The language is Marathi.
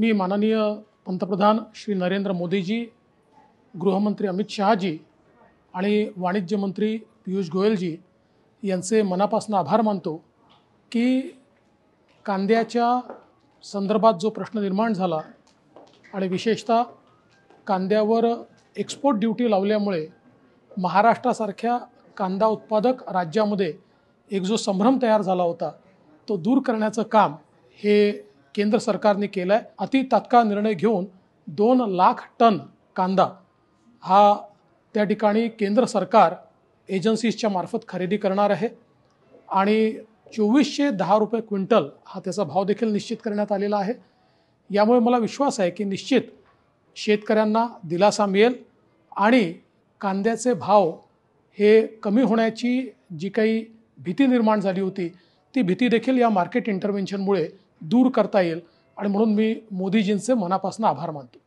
मी माननीय पंतप्रधान श्री नरेंद्र मोदीजी गृहमंत्री अमित शहाजी आणि वाणिज्य मंत्री पियुष गोयलजी यांचे मनापासून आभार मानतो की कांद्याच्या संदर्भात जो प्रश्न निर्माण झाला आणि विशेषतः कांद्यावर एक्सपोर्ट ड्युटी लावल्यामुळे महाराष्ट्रासारख्या कांदा उत्पादक राज्यामध्ये एक जो संभ्रम तयार झाला होता तो दूर करण्याचं काम हे केंद्र सरकारने केलं आहे अति तात्काळ निर्णय घेऊन दोन लाख टन कांदा हा त्या ठिकाणी केंद्र सरकार एजन्सीजच्या मार्फत खरेदी करणार आहे आणि चोवीसशे दहा रुपये क्विंटल हा त्याचा भाव देखील निश्चित करण्यात आलेला आहे यामुळे मला विश्वास आहे की निश्चित शेतकऱ्यांना दिलासा मिळेल आणि कांद्याचे भाव हे कमी होण्याची जी काही भीती निर्माण झाली होती ती भीती देखील या मार्केट इंटरव्हेन्शनमुळे दूर करता येईल आणि म्हणून मी मोदीजींचे मनापासून आभार मानतो